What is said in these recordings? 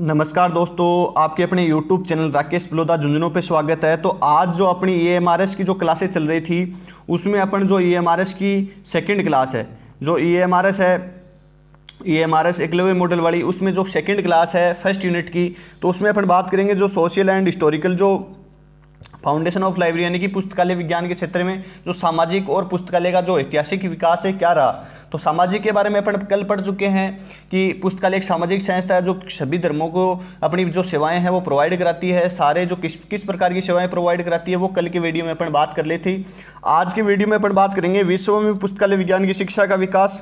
नमस्कार दोस्तों आपके अपने YouTube चैनल राकेश बलोदा झुंझुनू पे स्वागत है तो आज जो अपनी ई e की जो क्लासेस चल रही थी उसमें अपन जो ई e की सेकंड क्लास है जो ई e है E M R S Eklavya model वाली उसमें जो सेकंड क्लास है फर्स्ट यूनिट की तो उसमें अपन बात करेंगे जो सोशल एंड हिस्टोरिकल जो फाउंडेशन ऑफ लाइब्रेरी यानी कि पुस्तकालय विज्ञान के क्षेत्र में जो सामाजिक और पुस्तकालय का जो ऐतिहासिक विकास है क्या रहा तो सामाजिक के बारे में अपन कल पढ़ चुके हैं कि पुस्तकालय एक सामाजिक संस्था है जो सभी धर्मों को अपनी जो सेवाएं हैं वो प्रोवाइड कराती है सारे जो किस किस प्रकार की सेवाएं प्रोवाइड कराती है वो कल के वीडियो में अपन बात कर ली थी आज के वीडियो में अपन बात करेंगे विश्व में पुस्तकालय विज्ञान की शिक्षा का विकास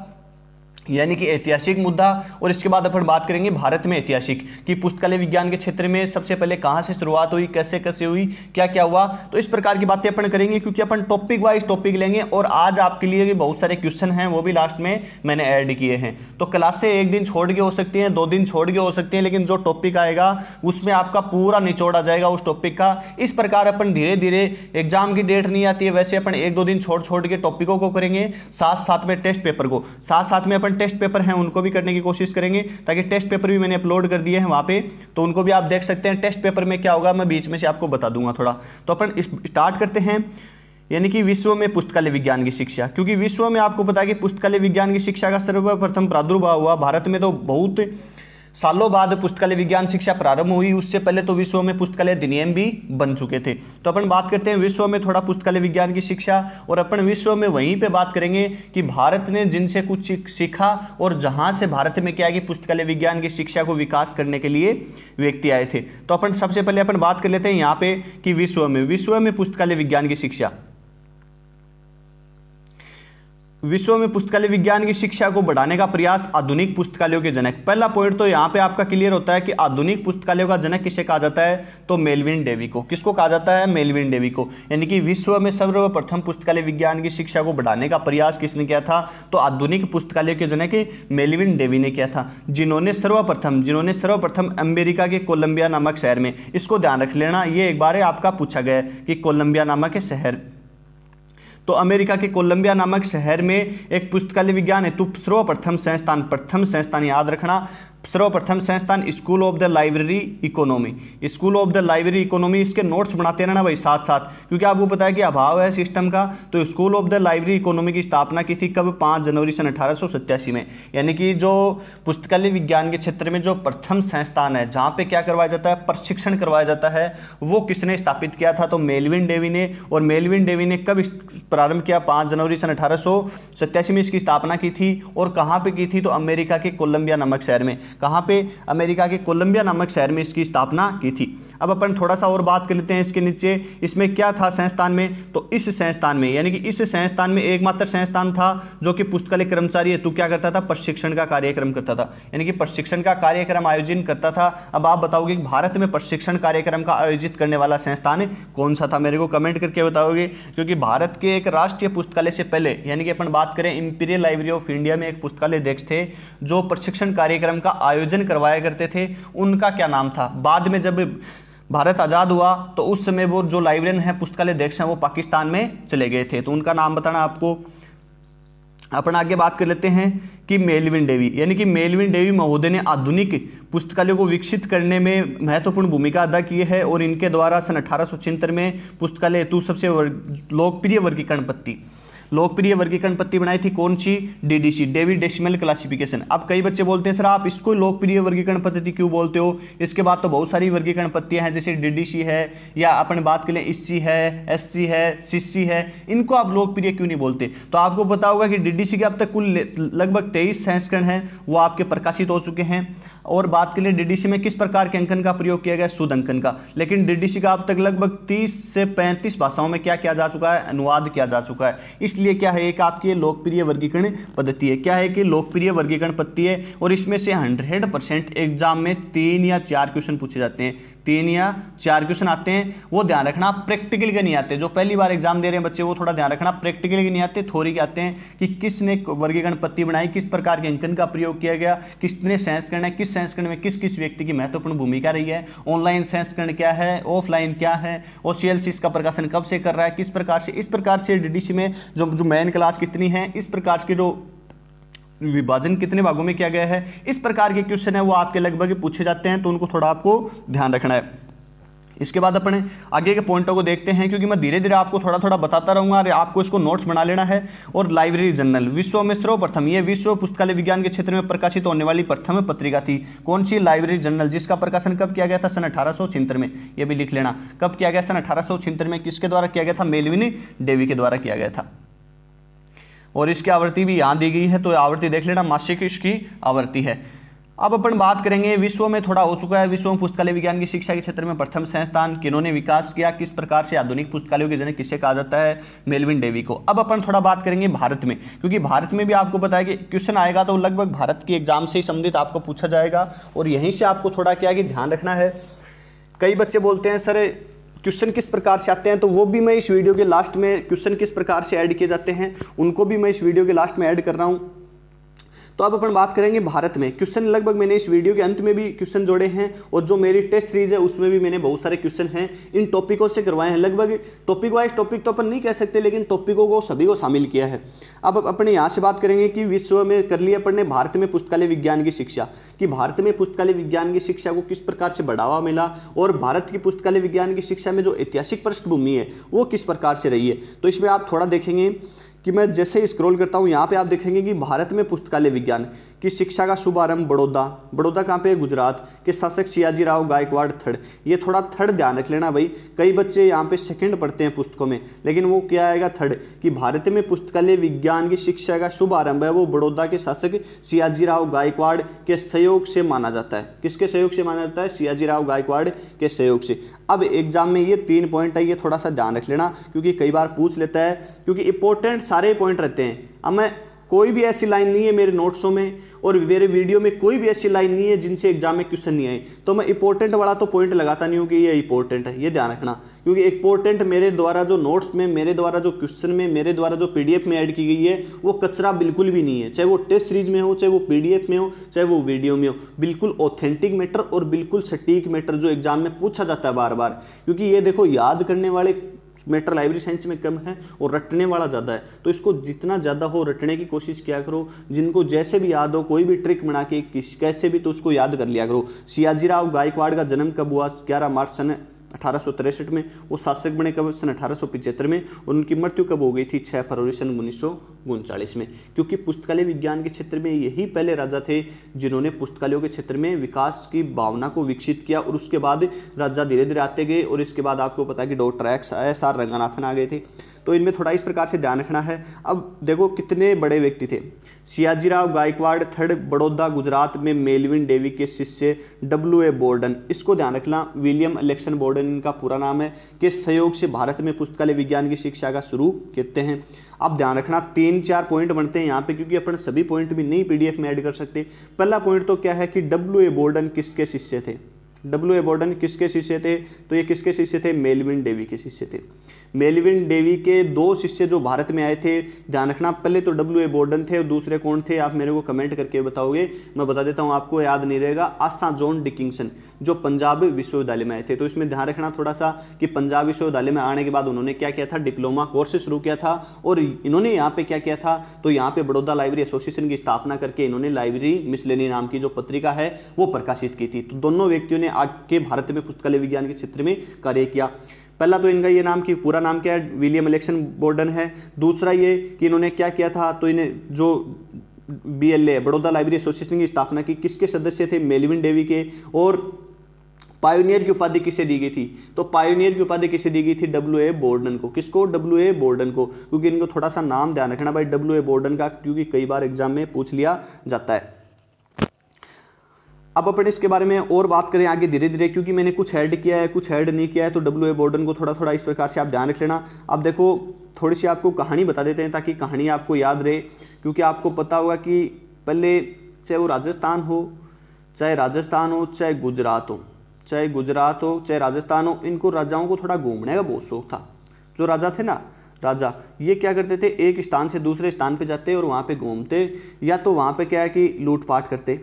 यानी कि ऐतिहासिक मुद्दा और इसके बाद अपन बात करेंगे भारत में ऐतिहासिक कि पुस्तकालय विज्ञान के क्षेत्र में सबसे पहले कहाँ से शुरुआत हुई कैसे कैसे हुई क्या क्या हुआ तो इस प्रकार की बातें अपन करेंगे क्योंकि अपन टॉपिक वाइज टॉपिक लेंगे और आज आपके लिए भी बहुत सारे क्वेश्चन हैं वो भी लास्ट में मैंने ऐड किए हैं तो क्लासे एक दिन छोड़ के हो सकती हैं दो दिन छोड़ के हो सकती हैं लेकिन जो टॉपिक आएगा उसमें आपका पूरा निचोड़ आ जाएगा उस टॉपिक का इस प्रकार अपन धीरे धीरे एग्जाम की डेट नहीं आती है वैसे अपन एक दो दिन छोड़ छोड़ के टॉपिकों को करेंगे साथ साथ में टेस्ट पेपर को साथ साथ में अपन टेस्ट पेपर हैं उनको भी करने की कोशिश करेंगे ताकि टेस्ट पेपर भी मैंने अपलोड कर दिए हैं वहाँ पे तो उनको भी आप देख सकते हैं टेस्ट पेपर में क्या होगा मैं बीच में से आपको बता दूंगा थोड़ा तो अपन स्टार्ट करते हैं यानी कि विश्व में पुस्तकालय विज्ञान की शिक्षा क्योंकि विश्व में आपको पता है कि पुस्तकालय विज्ञान की शिक्षा का सर्वप्रथम प्रादुर्भाव हुआ भारत में तो बहुत सालों बाद पुस्तकालय विज्ञान शिक्षा प्रारंभ हुई उससे पहले तो विश्व में पुस्तकालय अधिनियम भी बन चुके थे तो अपन बात करते हैं विश्व में थोड़ा पुस्तकालय विज्ञान की शिक्षा और अपन विश्व में वहीं पर बात करेंगे कि भारत ने जिनसे कुछ सीखा और जहाँ से भारत में क्या कि पुस्तकालय विज्ञान की शिक्षा को विकास करने के लिए व्यक्ति आए थे तो अपन सबसे पहले अपन बात कर लेते हैं यहाँ पे कि विश्व में विश्व में पुस्तकालय विज्ञान की शिक्षा विश्व में पुस्तकालय विज्ञान की शिक्षा को बढ़ाने का प्रयास आधुनिक पुस्तकालयों के जनक पहला पॉइंट तो यहाँ पे आपका क्लियर होता है कि आधुनिक पुस्तकालयों का जनक किसे कहा जाता है तो मेलविन डेवी को किसको कहा जाता है मेलविन डेवी को यानी कि विश्व में सर्वप्रथम पुस्तकालय विज्ञान की शिक्षा को बढ़ाने का प्रयास किसने किया था तो आधुनिक पुस्तकालयों के जनक मेलविन डेवी ने किया था जिन्होंने सर्वप्रथम जिन्होंने सर्वप्रथम अमेरिका के कोलंबिया नामक शहर में इसको ध्यान रख लेना ये एक बार आपका पूछा गया है कि कोलंबिया नामक शहर तो अमेरिका के कोलंबिया नामक शहर में एक पुस्तकालय विज्ञान है तो सर्वप्रथम संस्थान प्रथम संस्थान याद रखना सर्वप्रथम संस्थान school of the library economy school of the library economy इसके नोट्स बनाते रहना भाई साथ साथ क्योंकि आपको पता है कि अभाव है सिस्टम का तो school of the library economy की स्थापना की थी कब पाँच जनवरी सन अठारह में यानी कि जो पुस्तकालय विज्ञान के क्षेत्र में जो प्रथम संस्थान है जहाँ पर क्या करवाया जाता है प्रशिक्षण करवाया जाता है वो किसने स्थापित किया था तो मेलविन डेवी ने और मेलविन डेवी ने कब प्रारंभ किया पाँच जनवरी सन अठारह में इसकी स्थापना की थी और कहाँ पर की थी तो अमेरिका के कोलंबिया नामक शहर में कहाँ पे अमेरिका के कोलंबिया नामक शहर में इसकी स्थापना की थी अब अपन थोड़ा सा और बात कर लेते हैं इसके नीचे इसमें क्या था संस्थान में तो इस संस्थान में यानी कि इस संस्थान में एकमात्र संस्थान था जो कि पुस्तकालय कर्मचारी हेतु क्या करता था प्रशिक्षण का कार्यक्रम करता था यानी कि प्रशिक्षण का कार्यक्रम आयोजन करता था अब आप बताओगे भारत में प्रशिक्षण कार्यक्रम का आयोजित करने वाला संस्थान कौन सा था मेरे को कमेंट करके बताओगे क्योंकि भारत के एक राष्ट्रीय पुस्तकालय से पहले यानी कि अपन बात करें इंपीरियल लाइब्रेरी ऑफ इंडिया में एक पुस्तकालय अध्यक्ष थे जो प्रशिक्षण कार्यक्रम का आयोजन करवाया करते थे उनका क्या नाम था बाद में जब भारत आज़ाद हुआ तो उस समय वो जो लाइब्रेरियन है पुस्तकालय अध्यक्ष हैं वो पाकिस्तान में चले गए थे तो उनका नाम बताना आपको अपन आगे बात कर लेते हैं कि मेलविन डेवी यानी कि मेलविन डेवी महोदय ने आधुनिक पुस्तकालय को विकसित करने में महत्वपूर्ण भूमिका अदा की है और इनके द्वारा सन अठारह में पुस्तकालय हेतु सबसे लोकप्रिय वर्गीकरण पत्ती लोकप्रिय वर्गीकरण पत्ती बनाई थी कौन सी डीडीसी डेविड डेसिमल क्लासिफिकेशन अब कई बच्चे बोलते हैं सर आप इसको लोकप्रिय वर्गीकरण पद्धति क्यों बोलते हो इसके बाद तो बहुत सारी वर्गीकरण पत्तियां हैं जैसे डीडीसी है या अपन बात करें एससी है एससी है सीसी है इनको आप लोकप्रिय क्यों नहीं बोलते तो आपको पता होगा कि डीडीसी के अब तक कुल लगभग तेईस संस्करण हैं वो आपके प्रकाशित हो चुके हैं और बात करें डीडीसी में किस प्रकार के अंकन का प्रयोग किया गया शुद्ध अंकन का लेकिन डीडीसी का अब तक लगभग तीस से पैंतीस भाषाओं में क्या किया जा चुका है अनुवाद किया जा चुका है इस इसलिए क्या है एक आपकी लोकप्रिय वर्गीकरण पद्धति है क्या है कि लोकप्रिय वर्गीकरण पद्धति है और इसमें से हंड्रेड एग्जाम में तीन या चार क्वेश्चन पूछे जाते हैं तीन या चार क्वेश्चन आते हैं वो ध्यान रखना प्रैक्टिकल के नहीं आते जो पहली बार एग्जाम दे रहे हैं बच्चे वो थोड़ा ध्यान रखना प्रैक्टिकल के नहीं आते थोड़ी के आते हैं कि किसने वर्गीकरण पत्ति बनाई किस प्रकार के अंकन का प्रयोग किया गया किसने संस्करण है किस संस्करण में किस किस व्यक्ति की महत्वपूर्ण भूमिका रही है ऑनलाइन संस्करण क्या है ऑफलाइन क्या है ओ सी एल इसका प्रकाशन कब से कर रहा है किस प्रकार से इस प्रकार से डी में जो जो मेन क्लास कितनी है इस प्रकार के जो विभाजन कितने भागों में किया गया है इस प्रकार के क्वेश्चन है वो आपके लगभग पूछे जाते हैं तो उनको थोड़ा आपको ध्यान रखना है इसके बाद अपने आगे के पॉइंटों को देखते हैं क्योंकि मैं धीरे धीरे आपको थोड़ा थोड़ा बताता रहूंगा और आपको इसको नोट्स बना लेना है और लाइब्रेरी जनरल विश्व में सर्वप्रथम यह विश्व पुस्तकालय विज्ञान के क्षेत्र में प्रकाशित होने वाली प्रथम पत्रिका थी कौन सी लाइब्रेरी जनरल जिसका प्रकाशन कब किया गया था सन अठारह में यह भी लिख लेना कब किया गया सन अठारह में किसके द्वारा किया गया था मेलविनी डेवी के द्वारा किया गया था और इसकी आवृत्ति भी यहाँ दी गई है तो आवृत्ति देख लेना मासिक की आवृत्ति है अब अपन बात करेंगे विश्व में थोड़ा हो चुका है विश्व में पुस्तकालय विज्ञान की शिक्षा के क्षेत्र में प्रथम संस्थान किन्होंने विकास किया किस प्रकार से आधुनिक पुस्तकालयों के जन किसे कहा जाता है मेलविन डेवी को अब अपन थोड़ा बात करेंगे भारत में क्योंकि भारत में भी आपको बताया कि क्वेश्चन आएगा तो लगभग भारत के एग्जाम से ही संबंधित आपको पूछा जाएगा और यहीं से आपको थोड़ा क्या कि ध्यान रखना है कई बच्चे बोलते हैं सर क्वेश्चन किस प्रकार से आते हैं तो वो भी मैं इस वीडियो के लास्ट में क्वेश्चन किस प्रकार से ऐड किए जाते हैं उनको भी मैं इस वीडियो के लास्ट में ऐड कर रहा हूँ तो अब अपन बात करेंगे भारत में क्वेश्चन लगभग मैंने इस वीडियो के अंत में भी क्वेश्चन जोड़े हैं और जो मेरी टेस्ट सीरीज है उसमें भी मैंने बहुत सारे क्वेश्चन हैं इन टॉपिकों से करवाए हैं लगभग टॉपिक वाइज टॉपिक तो अपन नहीं कह सकते लेकिन टॉपिकों को सभी को शामिल किया है अब अपने यहाँ से बात करेंगे कि विश्व में कर लिया अपन ने भारत में पुस्तकालय विज्ञान की शिक्षा कि भारत में पुस्तकालय विज्ञान की शिक्षा को किस प्रकार से बढ़ावा मिला और भारत की पुस्तकालय विज्ञान की शिक्षा में जो ऐतिहासिक पृष्ठभूमि है वो किस प्रकार से रही है तो इसमें आप थोड़ा देखेंगे कि मैं जैसे स्क्रॉल करता हूँ यहाँ पे आप देखेंगे कि भारत में पुस्तकालय विज्ञान कि शिक्षा का शुभारंभ बड़ौदा बड़ौदा कहाँ पे है गुजरात के शासक सियाजी राव गायकवाड़ थर्ड ये थोड़ा थर्ड ध्यान रख लेना भाई कई बच्चे यहाँ पे सेकंड पढ़ते हैं पुस्तकों में लेकिन वो क्या आएगा थर्ड कि भारत में पुस्तकालय विज्ञान की शिक्षा का शुभारंभ है वो बड़ौदा के शासक सियाजी राव गायकवाड़ के सहयोग से माना जाता है किसके सहयोग से माना जाता है सियाजी राव गायकवाड़ के सहयोग से अब एग्जाम में ये तीन पॉइंट है ये थोड़ा सा ध्यान रख लेना क्योंकि कई बार पूछ लेता है क्योंकि इंपॉर्टेंट सारे पॉइंट रहते हैं अब मैं कोई भी ऐसी लाइन नहीं है मेरे नोट्सों में और मेरे वीडियो में कोई भी ऐसी लाइन नहीं है जिनसे एग्जाम में क्वेश्चन नहीं आए तो मैं इंपॉर्टेंट वाला तो पॉइंट लगाता नहीं हूँ कि ये इंपॉर्टेंट है ये ध्यान रखना क्योंकि इंपॉर्टेंट मेरे द्वारा जो नोट्स में मेरे द्वारा जो क्वेश्चन में मेरे द्वारा जो पी में ऐड की गई है वो कचरा बिल्कुल भी नहीं है चाहे वो टेस्ट सीरीज में हो चाहे वो पी में हो चाहे वो वीडियो में हो बिल्कुल ऑथेंटिक मैटर और बिल्कुल सटीक मैटर जो एग्जाम में पूछा जाता है बार बार क्योंकि ये देखो याद करने वाले मैटर लाइब्रेरी साइंस में कम है और रटने वाला ज़्यादा है तो इसको जितना ज़्यादा हो रटने की कोशिश किया करो जिनको जैसे भी याद हो कोई भी ट्रिक बना के कैसे भी तो उसको याद कर लिया करो सियाजीराव गायकवाड़ का जन्म कब हुआ ग्यारह मार्च सन अठारह में वो शासक बने कब सन अठारह में और उनकी मृत्यु कब हो गई थी 6 फरवरी सन उन्नीस में क्योंकि पुस्तकालय विज्ञान के क्षेत्र में यही पहले राजा थे जिन्होंने पुस्तकालयों के क्षेत्र में विकास की भावना को विकसित किया और उसके बाद राजा धीरे धीरे आते गए और इसके बाद आपको पता कि डॉक्टर एस आर रंगानाथन आ गए थे तो इनमें थोड़ा इस प्रकार से ध्यान रखना है अब देखो कितने बड़े व्यक्ति थे सियाजीराव गायकवाड़ थर्ड बड़ौदा गुजरात में मेलविन डेवी के शिष्य डब्ल्यू ए बोर्डन इसको ध्यान रखना विलियम इलेक्शन बोर्डन इनका पूरा नाम है के सहयोग से भारत में पुस्तकालय विज्ञान की शिक्षा का शुरू कहते हैं अब ध्यान रखना तीन चार पॉइंट बनते हैं यहाँ पे क्योंकि अपन सभी पॉइंट भी नहीं पीडीएफ में ऐड कर सकते पहला पॉइंट तो क्या है कि डब्ल्यू ए बोर्डन किसके शिष्य थे डब्ल्यू ए बोर्डन किसके शिष्य थे तो ये किसके शिष्य थे मेलविन डेवी के शिष्य थे मेलविन डेवी के दो शिष्य जो भारत में आए थे ध्यान रखना पहले तो डब्ल्यू ए बोर्डन थे और दूसरे कौन थे आप मेरे को कमेंट करके बताओगे मैं बता देता हूँ आपको याद नहीं रहेगा आसा जॉन डिकिंगसन जो पंजाब विश्वविद्यालय में आए थे तो इसमें ध्यान रखना थोड़ा सा कि पंजाब विश्वविद्यालय में आने के बाद उन्होंने क्या किया था डिप्लोमा कोर्स शुरू किया था और इन्होंने यहाँ पे क्या किया था तो यहाँ पे बड़ौदा लाइब्रेरी एसोसिएशन की स्थापना करके इन्होंने लाइब्रेरी मिसलेनी नाम की जो पत्रिका है वो प्रकाशित की थी तो दोनों व्यक्तियों ने आज के भारत में पुस्तकालय विज्ञान के क्षेत्र में कार्य किया पहला तो इनका ये नाम कि पूरा नाम क्या है विलियम इलेक्शन बोर्डन है दूसरा ये कि इन्होंने क्या किया था तो इन्हें जो B L A Baroda library association की स्थापना की किसके सदस्य थे मेलविन डेवी के और पायोनियर की उपाधि किसे दी गई थी तो पायोनियर की उपाधि किसे दी गई थी डब्ल्यू ए बोर्डन को किसको डब्ल्यू ए बोर्डन को क्योंकि इनको थोड़ा सा नाम ध्यान रखना भाई डब्ल्यू ए बोर्डन का क्योंकि कई बार एग्जाम में पूछ लिया जाता है अब अपन इसके बारे में और बात करें आगे धीरे धीरे क्योंकि मैंने कुछ हेड किया है कुछ हेड नहीं किया है तो डब्ल्यू ए बोर्डन को थोड़ा थोड़ा इस प्रकार से आप ध्यान रख लेना अब देखो थोड़ी सी आपको कहानी बता देते हैं ताकि कहानी आपको याद रहे क्योंकि आपको पता होगा कि पहले चाहे वो राजस्थान हो चाहे राजस्थान हो चाहे गुजरात हो चाहे गुजरात हो चाहे राजस्थान हो इनको राजाओं को थोड़ा घूमने का बहुत शौक था जो राजा थे ना राजा ये क्या करते थे एक स्थान से दूसरे स्थान पे जाते और वहाँ पे घूमते या तो वहाँ पे क्या है कि लूटपाट करते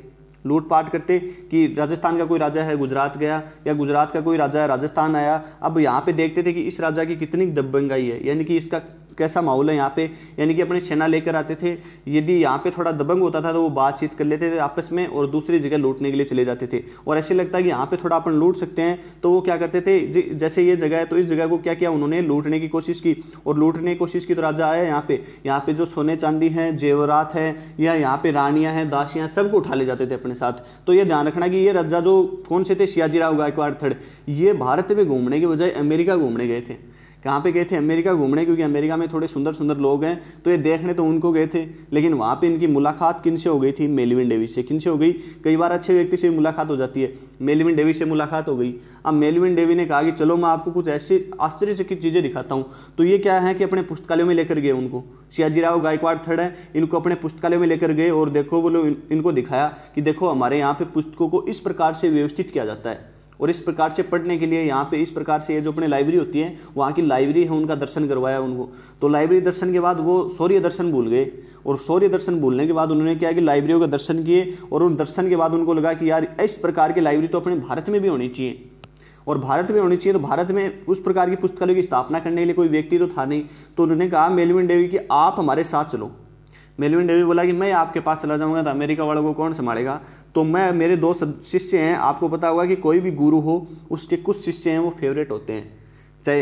लूटपाट करते कि राजस्थान का कोई राजा है गुजरात गया या गुजरात का कोई राजा है राजस्थान आया अब यहाँ पे देखते थे कि इस राजा की कितनी दबंगाई है यानी कि इसका कैसा माहौल है यहाँ पे यानी कि अपने सेना लेकर आते थे यदि यहाँ पे थोड़ा दबंग होता था तो वो बातचीत कर लेते थे आपस में और दूसरी जगह लूटने के लिए चले जाते थे और ऐसे लगता है कि यहाँ पे थोड़ा अपन लूट सकते हैं तो वो क्या करते थे जैसे ये जगह है तो इस जगह को क्या किया उन्होंने लूटने की कोशिश की और लूटने की कोशिश की तो राजा आया यहाँ पे यहाँ पे जो सोने चांदी है जेवरात है या यहाँ पे रानियाँ हैं दासियाँ सबको उठा ले जाते थे अपने साथ तो ये ध्यान रखना कि ये राजा जो कौन से थे शियाजीराव गायकवाड़ थर्ड ये भारत में घूमने के बजाय अमेरिका घूमने गए थे कहाँ पे गए थे अमेरिका घूमने क्योंकि अमेरिका में थोड़े सुंदर सुंदर लोग हैं तो ये देखने तो उनको गए थे लेकिन वहाँ पे इनकी मुलाकात किन से हो गई थी मेलविन डेविस से किन से हो गई कई बार अच्छे व्यक्ति से मुलाकात हो जाती है मेलविन डेविस से मुलाकात हो गई अब मेलविन डेवी ने कहा कि चलो मैं आपको कुछ ऐसी आश्चर्यचकित चीज़ें दिखाता हूँ तो ये क्या है कि अपने पुस्तकालयों में लेकर गए उनको सियाजीराव गायकवाड़ थर्ड है इनको अपने पुस्तकालय में लेकर गए और देखो बोलो इनको दिखाया कि देखो हमारे यहाँ पे पुस्तकों को इस प्रकार से व्यवस्थित किया जाता है और इस प्रकार से पढ़ने के लिए यहाँ पे इस प्रकार से ये जो अपने लाइब्रेरी होती है वहाँ की लाइब्रेरी है उनका दर्शन करवाया उनको तो लाइब्रेरी दर्शन के बाद वो सौर्य दर्शन भूल गए और सौर्य दर्शन भूलने के बाद उन्होंने क्या कि लाइब्रेरियों का दर्शन किए और उन दर्शन के बाद उनको लगा कि यार इस प्रकार की लाइब्रेरी तो अपने भारत में भी होनी चाहिए और भारत में होनी चाहिए तो भारत में उस प्रकार की पुस्तकालय की स्थापना करने के लिए कोई व्यक्ति तो था नहीं तो उन्होंने कहा मेलविन देवी कि आप हमारे साथ चलो मेलविन डेवी बोला कि मैं आपके पास चला जाऊँगा तो अमेरिका वालों को कौन संभालेगा तो मैं मेरे दो शिष्य हैं आपको पता होगा कि कोई भी गुरु हो उसके कुछ शिष्य हैं वो फेवरेट होते हैं चाहे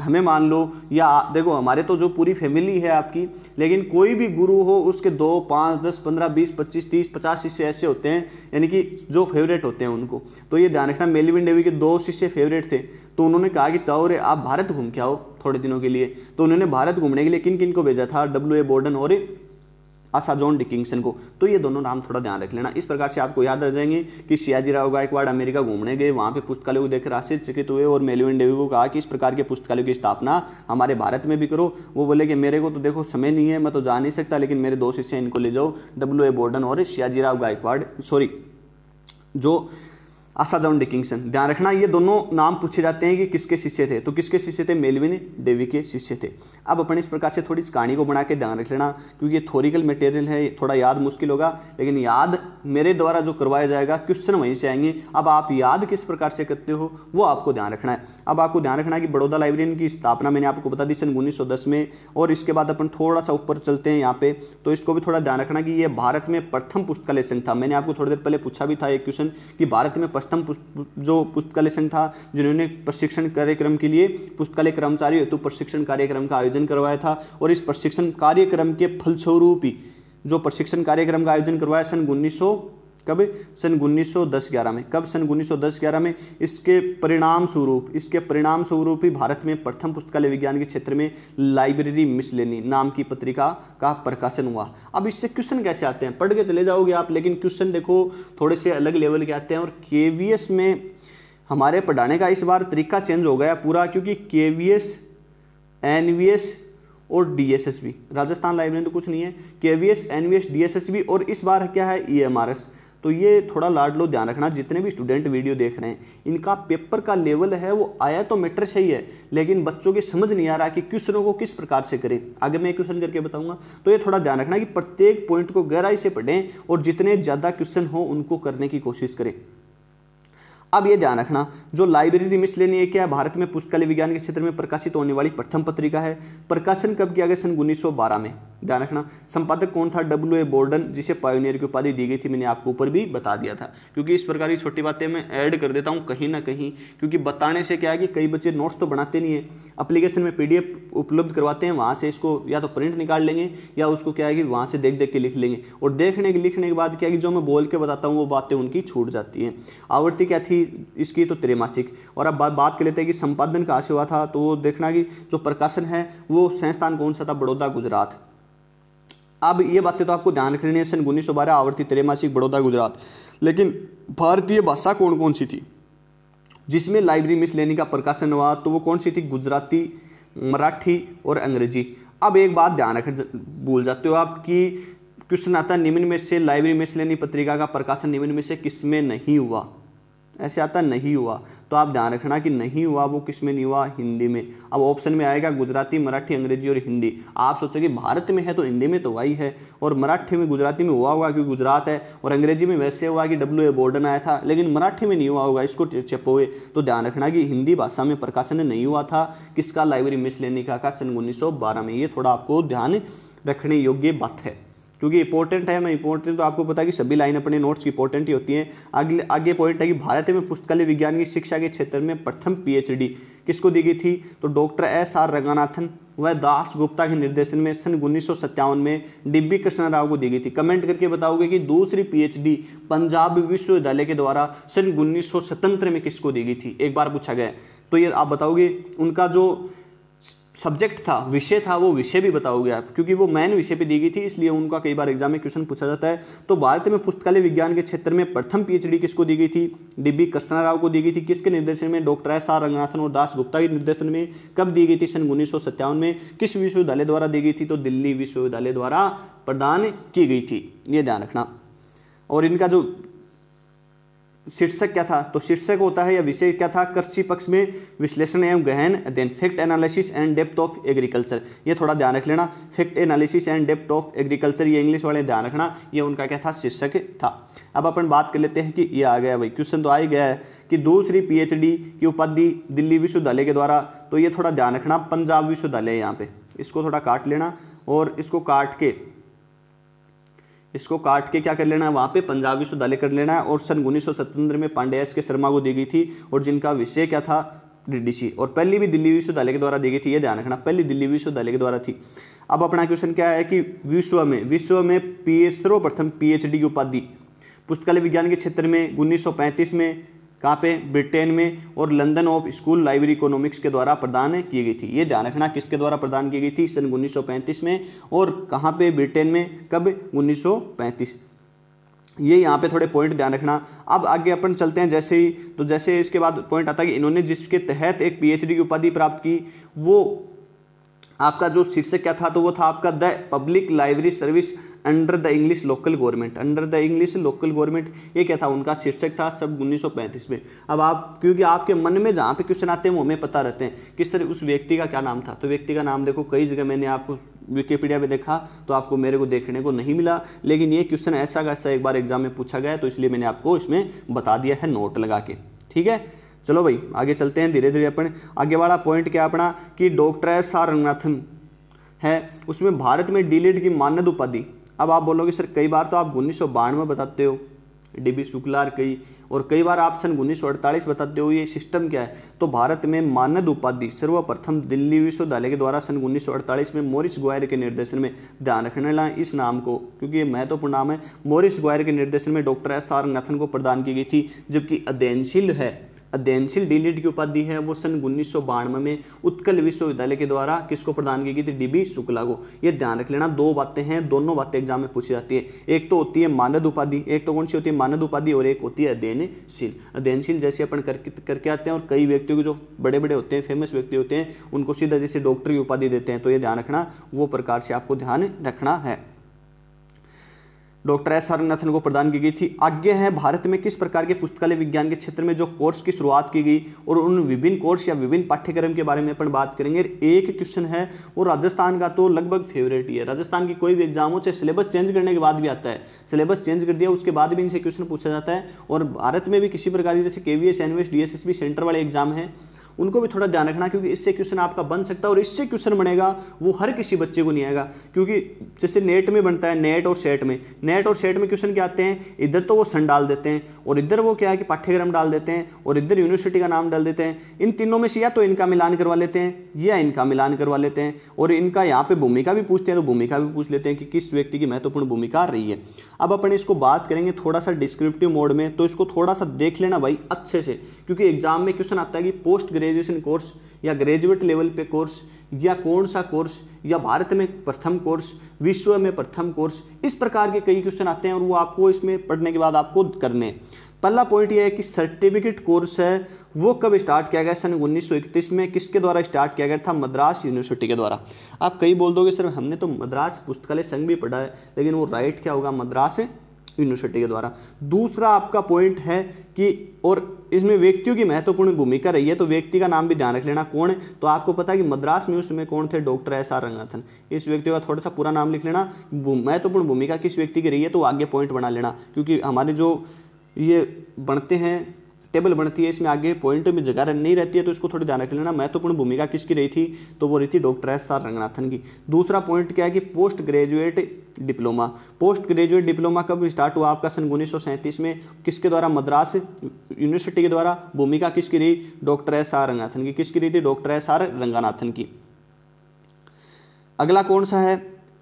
हमें मान लो या देखो हमारे तो जो पूरी फैमिली है आपकी लेकिन कोई भी गुरु हो उसके दो पाँच दस पंद्रह बीस पच्चीस तीस पचास शिष्य ऐसे होते हैं यानी कि जो फेवरेट होते हैं उनको तो ये ध्यान रखना मेलविन डेवी के दो शिष्य फेवरेट थे तो उन्होंने कहा कि चाहो रे आप भारत घूम के आओ थोड़े दिनों के लिए तो उन्होंने भारत घूमने के लिए किन किन को भेजा था डब्ल्यू ए बोर्डन और असाजोन डिकिंगसन को तो ये दोनों नाम थोड़ा ध्यान रख लेना इस प्रकार से आपको याद रह जाएंगे कि राव गायकवाड़ अमेरिका घूमने गए वहाँ पे पुस्तकालय को देखकर आश्चर्यचकित हुए और मेलविन डेवी को कहा कि इस प्रकार के पुस्तकालय की स्थापना हमारे भारत में भी करो वो बोले कि मेरे को तो देखो समय नहीं है मैं तो जा नहीं सकता लेकिन मेरे दो शिष्य इनको ले जाओ डब्ल्यू ए बोर्डन और राव गायकवाड़ सॉरी जो आशा जॉन डिकिंगसन ध्यान रखना ये दोनों नाम पूछे जाते हैं कि किसके शिष्य थे तो किसके शिष्य थे मेलविन डेवी के शिष्य थे अब अपन इस प्रकार से थोड़ी इस कहानी को बना के ध्यान रख लेना क्योंकि ये थोरिकल मटेरियल है थोड़ा याद मुश्किल होगा लेकिन याद मेरे द्वारा जो करवाया जाएगा क्वेश्चन वहीं से आएंगे अब आप याद किस प्रकार से करते हो वो आपको ध्यान रखना है अब आपको ध्यान रखना है कि बड़ौदा लाइब्रेरी की स्थापना मैंने आपको बता दी सन उन्नीस में और इसके बाद अपन थोड़ा सा ऊपर चलते हैं यहाँ पे तो इसको भी थोड़ा ध्यान रखना कि ये भारत में प्रथम पुस्तकालय संघ था मैंने आपको थोड़ी देर पहले पूछा भी था एक क्वेश्चन कि भारत में प्रथम जो पुस्तकालय संघ था जिन्होंने प्रशिक्षण कार्यक्रम के लिए पुस्तकालय कर्मचारी हेतु प्रशिक्षण कार्यक्रम का आयोजन करवाया था और इस प्रशिक्षण कार्यक्रम के फलस्वरूप ही जो प्रशिक्षण कार्यक्रम का आयोजन करवाया सन उन्नीस कब सन 1910-11 में कब सन 1910-11 में इसके परिणाम स्वरूप इसके परिणाम स्वरूप ही भारत में प्रथम पुस्तकालय विज्ञान के क्षेत्र में लाइब्रेरी मिसलेनी नाम की पत्रिका का प्रकाशन हुआ अब इससे क्वेश्चन कैसे आते हैं पढ़ के चले जाओगे आप लेकिन क्वेश्चन देखो थोड़े से अलग लेवल के आते हैं और के में हमारे पढ़ाने का इस बार तरीका चेंज हो गया पूरा क्योंकि K V S N V S और डीएसएसबी राजस्थान लाइब्रेरी तो कुछ नहीं है K V S D S S B और इस बार क्या है ई एम आर एस तो ये थोड़ा लाड लो ध्यान रखना जितने भी स्टूडेंट वीडियो देख रहे हैं इनका पेपर का लेवल है वो आया तो मैटर से ही है लेकिन बच्चों की समझ नहीं आ रहा कि क्वेश्चनों को किस प्रकार से करें आगे मैं क्वेश्चन करके बताऊंगा तो ये थोड़ा ध्यान रखना कि प्रत्येक पॉइंट को गहराई से पढ़ें और जितने ज़्यादा क्वेश्चन हो उनको करने की कोशिश करें अब ये ध्यान रखना जो लाइब्रेरी मिस लेनी है क्या है भारत में पुस्तकालय विज्ञान के क्षेत्र में प्रकाशित होने वाली प्रथम पत्रिका है प्रकाशन कब किया गया सन 1912 में ध्यान रखना संपादक कौन था डब्ल्यू ए बोर्डन जिसे पायोनियर की उपाधि दी गई थी मैंने आपको ऊपर भी बता दिया था क्योंकि इस प्रकार की छोटी बातें मैं ऐड कर देता हूँ कहीं ना कहीं क्योंकि बताने से क्या है कि कई बच्चे नोट्स तो बनाते नहीं है अप्लीकेशन में पी उपलब्ध करवाते हैं वहाँ से इसको या तो प्रिंट निकाल लेंगे या उसको क्या है कि वहाँ से देख देख के लिख लेंगे और देखने के लिखने के बाद क्या है कि जो मैं बोल के बताता हूँ वो बातें उनकी छूट जाती हैं आवृत्ति क्या थी इसकी तो त्रैमासिक और अब बात बात कर लेते हैं कि संपादन कहाँ से हुआ था तो देखना कि जो प्रकाशन है वो संस्थान कौन सा था बड़ौदा गुजरात अब ये बातें तो आपको ध्यान रखनी है सन उन्नीस सौ बारह आवर्ती त्रैमासिक बड़ौदा गुजरात लेकिन भारतीय भाषा कौन कौन सी थी जिसमें लाइब्रेरी मिस लेनी का प्रकाशन हुआ तो वो कौन सी थी गुजराती मराठी और अंग्रेजी अब एक बात ध्यान रख भूल जाते हो आप कि क्वेश्चन आता निम्न में से लाइब्रेरी मिस लेनी पत्रिका का प्रकाशन निम्न में से किसमें नहीं हुआ ऐसे आता नहीं हुआ तो आप ध्यान रखना कि नहीं हुआ वो किस में नहीं हुआ हिंदी में अब ऑप्शन में आएगा गुजराती मराठी अंग्रेजी और हिंदी आप कि भारत में है तो हिंदी में तो ही है और मराठी में गुजराती में हुआ होगा क्योंकि गुजरात है और अंग्रेजी में वैसे हुआ कि डब्ल्यू ए बोर्डन आया था लेकिन मराठी में नहीं हुआ होगा इसको चपोए तो ध्यान रखना कि हिंदी भाषा में प्रकाशन नहीं हुआ था किसका लाइब्रेरी मिस लेने का सन उन्नीस में ये थोड़ा आपको ध्यान रखने योग्य बात है क्योंकि इंपॉर्टेंट है मैं इंपॉर्टेंट तो आपको पता है कि सभी लाइन अपने नोट्स की इंपॉर्टेंट ही होती हैं आगे आगे पॉइंट है कि भारत में पुस्तकालय विज्ञान की शिक्षा के क्षेत्र में प्रथम पीएचडी किसको दी गई थी तो डॉक्टर एस आर रंगानाथन वह दास गुप्ता के निर्देशन में सन उन्नीस में डिब्बी कृष्ण राव को दी गई थी कमेंट करके बताओगे कि दूसरी पीएचडी पंजाब विश्वविद्यालय के द्वारा सन उन्नीस में किसको दी गई थी एक बार पूछा गया तो ये आप बताओगे उनका जो सब्जेक्ट था विषय था वो विषय भी बताओगे आप क्योंकि वो मैन विषय पे दी गई थी इसलिए उनका कई बार एग्जाम में क्वेश्चन पूछा जाता है तो भारत में पुस्तकालय विज्ञान के क्षेत्र में प्रथम पीएचडी किसको दी गई थी डीबी कृष्णा राव को दी गई थी किसके निर्देशन में डॉक्टर एस आर रंगनाथन और दास गुप्ता के निर्देशन में कब दी गई थी सन उन्नीस में किस विश्वविद्यालय द्वारा दी गई थी तो दिल्ली विश्वविद्यालय द्वारा प्रदान की गई थी ये ध्यान रखना और इनका जो शीर्षक क्या था तो शीर्षक होता है या विषय क्या था कृषि पक्ष में विश्लेषण एवं गहन then fact analysis and depth of agriculture ये थोड़ा ध्यान रख लेना fact analysis and depth of agriculture ये इंग्लिश वाले ध्यान रखना ये उनका क्या था शीर्षक था अब अपन बात कर लेते हैं कि ये आ गया भाई क्वेश्चन तो आ ही गया है कि दूसरी पीएचडी की उपाधि दिल्ली विश्वविद्यालय के द्वारा तो ये थोड़ा ध्यान रखना पंजाब विश्वविद्यालय यहाँ पे इसको थोड़ा काट लेना और इसको काट के इसको काट के क्या कर लेना है वहाँ पे पंजाबी विश्वविद्यालय कर लेना है और सन उन्नीस में पांडे एस के शर्मा को दी गई थी और जिनका विषय क्या था डीडीसी और पहली भी दिल्ली विश्वविद्यालय के द्वारा दी गई थी ये ध्यान रखना पहली दिल्ली विश्वविद्यालय के द्वारा थी अब अपना क्वेश्चन क्या है कि विश्व में विश्व में पी सर्वप्रथम पी की उपाधि पुस्तकालय विज्ञान के क्षेत्र में उन्नीस में कहाँ पे ब्रिटेन में और London of school library economics के द्वारा प्रदान की गई थी ये ध्यान रखना किसके द्वारा प्रदान की गई थी सन 1935 में और कहाँ पे ब्रिटेन में कब 1935 ये यहाँ पे थोड़े पॉइंट ध्यान रखना अब आगे अपन चलते हैं जैसे ही तो जैसे इसके बाद पॉइंट आता है कि इन्होंने जिसके तहत एक पी की उपाधि प्राप्त की वो आपका जो शीर्षक क्या था तो वो था आपका the public library service under the English local government under the English local government ये क्या था उनका शीर्षक था सब उन्नीस में अब आप क्योंकि आपके मन में जहाँ पे क्वेश्चन आते हैं वो हमें पता रहते हैं कि सर उस व्यक्ति का क्या नाम था तो व्यक्ति का नाम देखो कई जगह मैंने आपको विकीपीडिया में देखा तो आपको मेरे को देखने को नहीं मिला लेकिन ये क्वेश्चन ऐसा का ऐसा एक बार एग्जाम में पूछा गया तो इसलिए मैंने आपको इसमें बता दिया है नोट लगा के ठीक है चलो भाई आगे चलते हैं धीरे धीरे अपन आगे वाला पॉइंट क्या अपना कि डॉक्टर एस आर रंगनाथन है उसमें भारत में डीलिट की मानद उपाधि अब आप बोलोगे सर कई बार तो आप उन्नीस सौ बानवे बताते हो डी बी शुक्ला कई और कई बार आप सन उन्नीस सौ अड़तालीस बताते हो ये सिस्टम क्या है तो भारत में मानद उपाधि सर्वप्रथम दिल्ली विश्वविद्यालय के द्वारा सन उन्नीस सौ अड़तालीस में मोरिस ग्वायर के निर्देशन में ध्यान रखने ला इस नाम को क्योंकि ये महत्वपूर्ण तो नाम है मोरिस ग्वायर के निर्देशन में डॉक्टर एस आर नथन को प्रदान की गई थी जबकि अध्ययनशील है अध्ययनशील डीलिट की उपाधि है वो सन उन्नीस में उत्कल विश्वविद्यालय के द्वारा किसको प्रदान की गई थी डीबी शुक्ला को ये ध्यान रख लेना दो बातें हैं दोनों बातें एग्जाम में पूछी जाती है एक तो होती है मानद उपाधि एक तो कौन सी होती है मानद उपाधि और एक होती है अध्ययनशील अध्ययनशील जैसे अपन करके आते हैं और कई व्यक्तियों के जो बड़े बड़े होते हैं फेमस व्यक्ति होते हैं उनको सीधा जैसे डॉक्टर की उपाधि देते हैं तो ये ध्यान रखना वो प्रकार से आपको ध्यान रखना है डॉक्टर एस हरनाथन को प्रदान की गई थी आगे हैं भारत में किस प्रकार के पुस्तकालय विज्ञान के क्षेत्र में जो कोर्स की शुरुआत की गई और उन विभिन्न कोर्स या विभिन्न पाठ्यक्रम के बारे में अपन बात करेंगे एक क्वेश्चन है वो राजस्थान का तो लगभग फेवरेट ही है राजस्थान की कोई भी एग्जाम हो चाहे सिलेबस चेंज करने के बाद भी आता है सिलेबस चेंज कर दिया उसके बाद भी इनसे क्वेश्चन पूछा जाता है और भारत में भी किसी प्रकार की जैसे के वी एस सेंटर वाले एग्जाम है उनको भी थोड़ा ध्यान रखना क्योंकि इससे क्वेश्चन आपका बन सकता है और इससे क्वेश्चन बनेगा वो हर किसी बच्चे को नहीं आएगा क्योंकि जैसे नेट में बनता है नेट और सेट में नेट और सेट में क्वेश्चन क्या आते हैं इधर तो वो सन डाल देते हैं और इधर वो क्या है कि पाठ्यक्रम डाल देते हैं और इधर यूनिवर्सिटी का नाम डाल देते हैं इन तीनों में से या तो इनका मिलान करवा लेते हैं या इनका मिलान करवा लेते हैं और इनका यहाँ पर भूमिका भी पूछते हैं तो भूमिका भी पूछ लेते हैं कि किस व्यक्ति की महत्वपूर्ण भूमिका रही है अब अपन इसको बात करेंगे थोड़ा सा डिस्क्रिप्टिव मोड में तो इसको थोड़ा सा देख लेना भाई अच्छे से क्योंकि एग्जाम में क्वेश्चन आता है कि पोस्ट ग्रेजुएशन कोर्स या ग्रेजुएट लेवल पे कोर्स या कौन सा कोर्स या भारत में प्रथम कोर्स विश्व में प्रथम कोर्स इस प्रकार के कई क्वेश्चन आते हैं और वो आपको इसमें पढ़ने के बाद आपको करने पहला पॉइंट ये है कि सर्टिफिकेट कोर्स है वो कब स्टार्ट किया गया सन 1931 में किसके द्वारा स्टार्ट किया गया था मद्रास यूनिवर्सिटी के द्वारा आप कई बोल दोगे सर हमने तो मद्रास पुस्तकालय संघ भी पढ़ा है लेकिन वो राइट क्या होगा मद्रास यूनिवर्सिटी के द्वारा दूसरा आपका पॉइंट है कि और इसमें व्यक्तियों की महत्वपूर्ण भूमिका रही है तो व्यक्ति का नाम भी ध्यान रख लेना कौन है तो आपको पता कि मद्रास में उसमें कौन थे डॉक्टर एस आर रंगनाथन इस व्यक्ति का थोड़ा सा पूरा नाम लिख लेना महत्वपूर्ण भूमिका किस व्यक्ति की रही है तो आगे पॉइंट बना लेना क्योंकि हमारे जो ये बढ़ते हैं टेबल बनती है इसमें आगे पॉइंट में जगह नहीं रहती है तो इसको थोड़ी ध्यान रख लेना महत्वपूर्ण भूमिका किसकी रही थी तो वो रही थी डॉक्टर एस आर रंगनाथन की दूसरा पॉइंट क्या है कि post graduate diploma post graduate diploma कब स्टार्ट हुआ आपका सन उन्नीस में किसके द्वारा मद्रास यूनिवर्सिटी के द्वारा भूमिका किसकी रही डॉक्टर एस आर रंगनाथन की किसकी रही थी डॉक्टर एस आर रंगानाथन की अगला कौन सा है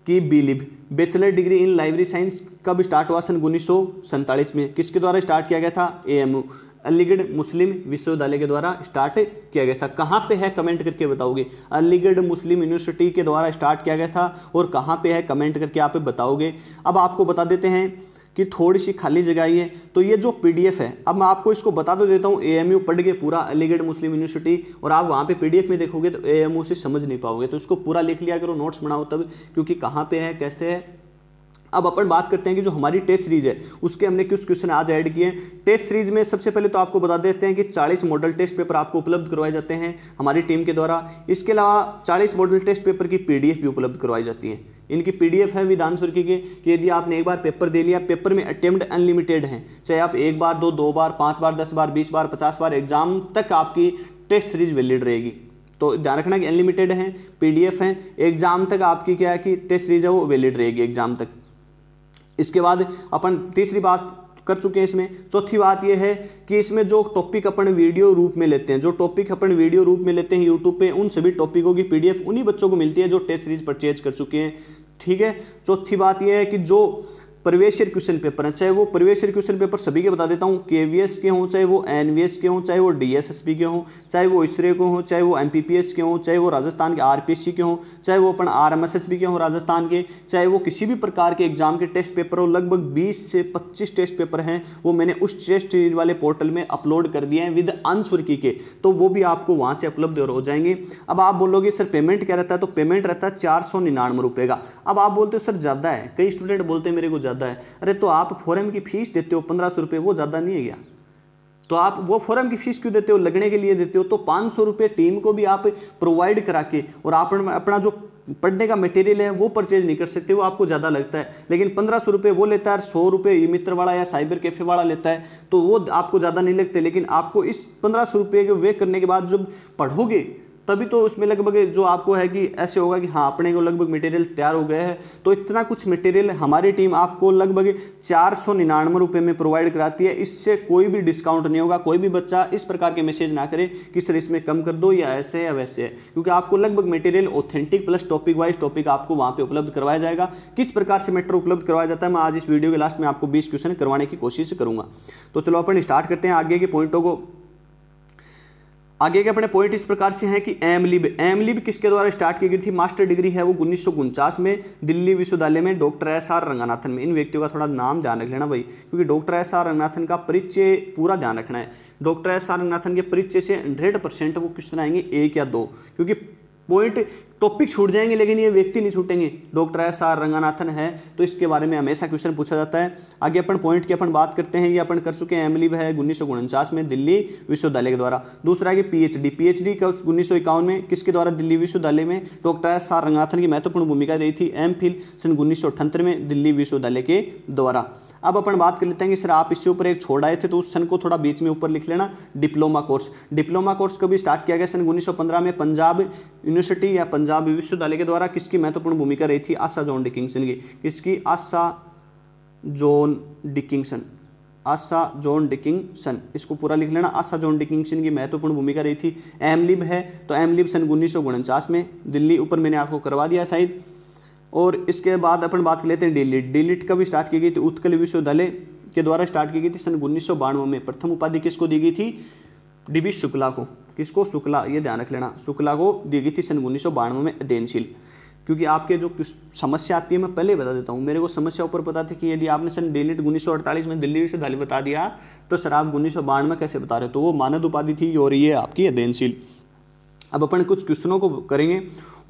कि BLib bachelor degree in library science कब स्टार्ट हुआ सन उन्नीस में किसके द्वारा स्टार्ट किया गया था एएमयू अलीगढ़ मुस्लिम विश्वविद्यालय के द्वारा स्टार्ट किया गया था कहाँ पे है कमेंट करके बताओगे अलीगढ़ मुस्लिम यूनिवर्सिटी के द्वारा स्टार्ट किया गया था और कहाँ पे है कमेंट करके आप बताओगे अब आपको बता देते हैं कि थोड़ी सी खाली जगह ही है तो ये जो पीडीएफ है अब मैं आपको इसको बता तो देता हूँ एएमयू पढ़ के पूरा अलीगढ़ मुस्लिम यूनिवर्सिटी और आप वहाँ पे पीडीएफ में देखोगे तो एएमयू से समझ नहीं पाओगे तो इसको पूरा लिख लिया करो नोट्स बनाओ तब क्योंकि कहाँ पे है कैसे है अब अपन बात करते हैं कि जो हमारी टेस्ट सीरीज है उसके हमने कुछ क्वेश्चन आज ऐड किए हैं टेस्ट सीरीज में सबसे पहले तो आपको बता देते हैं कि 40 मॉडल टेस्ट पेपर आपको उपलब्ध करवाए जाते हैं हमारी टीम के द्वारा इसके अलावा 40 मॉडल टेस्ट पेपर की पीडीएफ भी उपलब्ध करवाई जाती है इनकी पीडीएफ है विधान सुर्खी के कि यदि आपने एक बार पेपर दे लिया पेपर में अटेम्प्ट अनलिमिटेड हैं चाहे आप एक बार दो दो बार पाँच बार दस बार बीस बार पचास बार एग्जाम तक आपकी टेस्ट सीरीज वैलिड रहेगी तो ध्यान रखना कि अनलिमिटेड है पीडीएफ हैं एग्जाम तक आपकी क्या है कि टेस्ट सीरीज है वो वैलिड रहेगी एग्जाम तक इसके बाद अपन तीसरी बात कर चुके हैं इसमें चौथी बात यह है कि इसमें जो टॉपिक अपन वीडियो रूप में लेते हैं जो टॉपिक अपन वीडियो रूप में लेते हैं यूट्यूब पे उन सभी टॉपिकों की पीडीएफ उन्हीं बच्चों को मिलती है जो टेस्ट सीरीज परचेज कर चुके हैं ठीक है चौथी बात यह है कि जो प्रवेशर क्वेश्चन पेपर हैं चाहे वो प्रवेशर क्वेश्चन पेपर सभी के बता देता हूँ के वी एस के हों चाहे वो एन वी एस के हों चाहे वो डी एस एस पी के हों चाहे वो इसरे के हों चाहे वो एम पी पी एस के हों चाहे वो राजस्थान के आर पी एस सी के हों चाहे वो अपन R M S S B के हों राजस्थान के चाहे वो किसी भी प्रकार के एग्जाम के टेस्ट पेपर हो लगभग बीस से पच्चीस टेस्ट पेपर हैं वो मैंने उस टेस्ट वाले पोर्टल में अपलोड कर दिए हैं विद आंसर की के तो वो भी आपको वहाँ से उपलब्ध हो जाएंगे अब आप बोलोगे सर पेमेंट क्या रहता है तो पेमेंट रहता है चार सौ निन्यानवे रुपये का अब आप बोलते हो सर ज़्यादा है कई स्टूडेंट बोलते हैं मेरे को ज़्यादा है अरे तो आप फॉरम की फ़ीस देते हो पंद्रह सौ वो ज़्यादा नहीं है क्या तो आप वो फॉरम की फीस क्यों देते हो लगने के लिए देते हो तो पाँच सौ टीम को भी आप प्रोवाइड करा के और आप अपना जो पढ़ने का मटेरियल है वो परचेज नहीं कर सकते वो आपको ज़्यादा लगता है लेकिन पंद्रह सौ रुपये वो लेता है सौ रुपये ई मित्र वाला या साइबर कैफे वाला लेता है तो वो आपको ज़्यादा नहीं लगते लेकिन आपको इस पंद्रह सौ रुपये के वे करने के बाद जब पढ़ोगे तभी तो उसमें लगभग जो आपको है कि ऐसे होगा कि हाँ अपने को लगभग मटेरियल तैयार हो गया है तो इतना कुछ मटेरियल हमारी टीम आपको लगभग चार सौ निन्यानवे रुपये में प्रोवाइड कराती है इससे कोई भी डिस्काउंट नहीं होगा कोई भी बच्चा इस प्रकार के मैसेज ना करे कि सर इसमें कम कर दो या ऐसे या वैसे है क्योंकि आपको लगभग material authentic plus topic wise topic आपको वहाँ पर उपलब्ध करवाया जाएगा किस प्रकार से मेटर उपलब्ध करवाया जाता है मैं आज इस वीडियो के लास्ट में आपको बीस क्वेश्चन करवाने की कोशिश करूँगा तो चलो अपन स्टार्ट करते हैं आगे के पॉइंटों को आगे के अपने पॉइंट इस प्रकार से हैं कि एम लिब एम लिब किसके द्वारा स्टार्ट की गई थी मास्टर डिग्री है वो उन्नीस में दिल्ली विश्वविद्यालय में डॉक्टर एस आर रंगनाथन में इन व्यक्तियों का थोड़ा नाम ध्यान रख लेना भाई क्योंकि डॉक्टर एस आर रंगनाथन का परिचय पूरा ध्यान रखना है डॉक्टर एस आर रंगनाथन के परिचय से हंड्रेड परसेंट वो क्वेश्चन आएंगे एक या दो क्योंकि पॉइंट टॉपिक छूट जाएंगे लेकिन ये व्यक्ति नहीं छूटेंगे डॉक्टर एस आर रंगानाथन है तो इसके बारे में हमेशा क्वेश्चन पूछा जाता है आगे अपन पॉइंट की अपन बात करते हैं ये अपन कर चुके हैं एमली है उन्नीस में दिल्ली विश्वविद्यालय के द्वारा दूसरा कि पीएचडी पीएचडी कब उन्नीस में किसके द्वारा दिल्ली विश्वविद्यालय में डॉक्टर एस आर रंगनाथन की महत्वपूर्ण भूमिका रही थी एम फिल सन उन्नीस में दिल्ली विश्वविद्यालय के द्वारा अब अपन बात कर लेते हैं कि सर आप इससे ऊपर एक छोड़ आए थे तो उस सन को थोड़ा बीच में ऊपर लिख लेना डिप्लोमा कोर्स डिप्लोमा कोर्स को भी स्टार्ट किया गया सन उन्नीस में पंजाब यूनिवर्सिटी या पंजाब विश्वविद्यालय के द्वारा किसकी महत्वपूर्ण भूमिका रही थी आशा जॉन डिकिंगसन की किसकी आशा जॉन डिकिंगसन आशा जॉन डिकिंगसन इसको पूरा लिख लेना आशा जॉन डिकिंगसन की महत्वपूर्ण भूमिका रही थी एमलिब है तो एमलिब सन उन्नीस में दिल्ली ऊपर मैंने आपको करवा दिया शायद और इसके बाद अपन बात कर लेते हैं डिलीट डिलीट कब स्टार्ट की गई थी उत्कल विश्वविद्यालय के द्वारा स्टार्ट की गई थी सन उन्नीस में प्रथम उपाधि किसको दी गई थी डीबी शुक्ला को किसको शुक्ला ये ध्यान रख लेना शुक्ला को दी गई थी सन उन्नीस में अध्ययनशील क्योंकि आपके जो समस्या आती है मैं पहले बता देता हूँ मेरे को समस्या ऊपर पता थी कि यदि आपने सन डिलीट उन्नीस में दिल्ली विश्वविद्यालय बता दिया तो सर आप उन्नीस में कैसे बता रहे तो वो मानद उपाधि थी और ये आपकी अध्ययनशील अब अपन कुछ क्वेश्चनों को करेंगे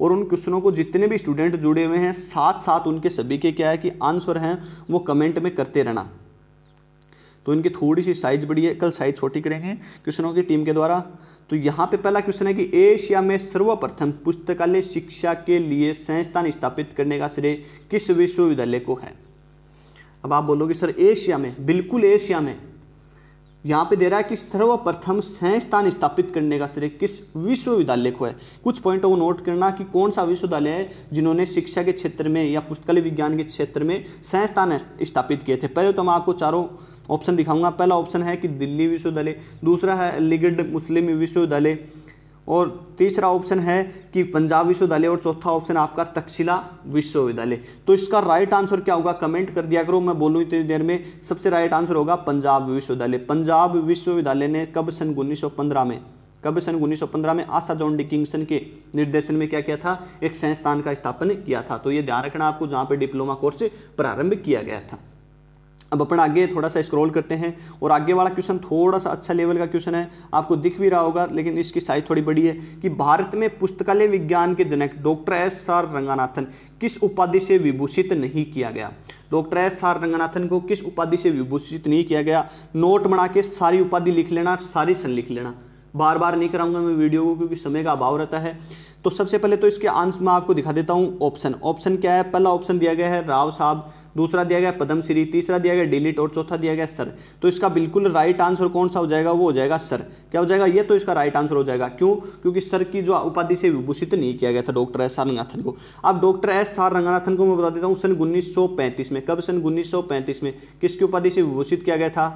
और उन क्वेश्चनों को जितने भी स्टूडेंट जुड़े हुए हैं साथ साथ उनके सभी के क्या है कि आंसर हैं वो कमेंट में करते रहना तो इनकी थोड़ी सी साइज बड़ी है कल साइज छोटी करेंगे क्वेश्चनों की टीम के द्वारा तो यहाँ पे पहला क्वेश्चन है कि एशिया में सर्वप्रथम पुस्तकालय शिक्षा के लिए संस्थान स्थापित करने का श्रेय किस विश्वविद्यालय को है अब आप बोलोगे सर एशिया में बिल्कुल एशिया में यहाँ पे दे रहा है कि सर्वप्रथम संस्थान स्थापित करने का श्रेय किस विश्वविद्यालय को है कुछ पॉइंटों को नोट करना कि कौन सा विश्वविद्यालय है जिन्होंने शिक्षा के क्षेत्र में या पुस्तकालय विज्ञान के क्षेत्र में संस्थान स्थापित किए थे पहले तो मैं आपको चारों ऑप्शन दिखाऊंगा पहला ऑप्शन है कि दिल्ली विश्वविद्यालय दूसरा है अलीगढ़ मुस्लिम विश्वविद्यालय और तीसरा ऑप्शन है कि पंजाब विश्वविद्यालय और चौथा ऑप्शन आपका तक्षशिला विश्वविद्यालय तो इसका राइट आंसर क्या होगा कमेंट कर दिया करो मैं बोलूँ इतनी देर में सबसे राइट आंसर होगा पंजाब विश्वविद्यालय पंजाब विश्वविद्यालय ने कब सन 1915 में कब सन 1915 में आशा जॉन डिकिंगसन के निर्देशन में क्या किया था एक संस्थान का स्थापन किया था तो ये ध्यान रखना आपको जहाँ पर डिप्लोमा कोर्स प्रारंभ किया गया था अब अपन आगे थोड़ा सा स्क्रॉल करते हैं और आगे वाला क्वेश्चन थोड़ा सा अच्छा लेवल का क्वेश्चन है आपको दिख भी रहा होगा लेकिन इसकी साइज थोड़ी बड़ी है कि भारत में पुस्तकालय विज्ञान के जनक डॉक्टर एस आर रंगानाथन किस उपाधि से विभूषित नहीं किया गया डॉक्टर एस आर रंगनाथन को किस उपाधि से विभूषित नहीं किया गया नोट बना के सारी उपाधि लिख लेना सारी सन लिख लेना बार बार नहीं कराऊंगा मैं वीडियो को क्योंकि समय का अभाव रहता है तो सबसे पहले तो इसके आंसर मैं आपको दिखा देता हूँ ऑप्शन ऑप्शन क्या है पहला ऑप्शन दिया गया है राव साहब दूसरा दिया गया पद्मश्री तीसरा दिया गया डिलीट और चौथा दिया गया सर तो इसका बिल्कुल राइट आंसर कौन सा हो जाएगा वो हो जाएगा सर क्या हो जाएगा ये तो इसका राइट आंसर हो जाएगा क्यों क्योंकि सर की जो उपाधि से विभूषित नहीं किया गया था डॉक्टर एस आर रंगनाथन को अब डॉक्टर एस आर रंगनाथन को मैं बता देता हूँ सन उन्नीस में कब सन उन्नीस में किसकी उपाधि से विभूषित किया गया था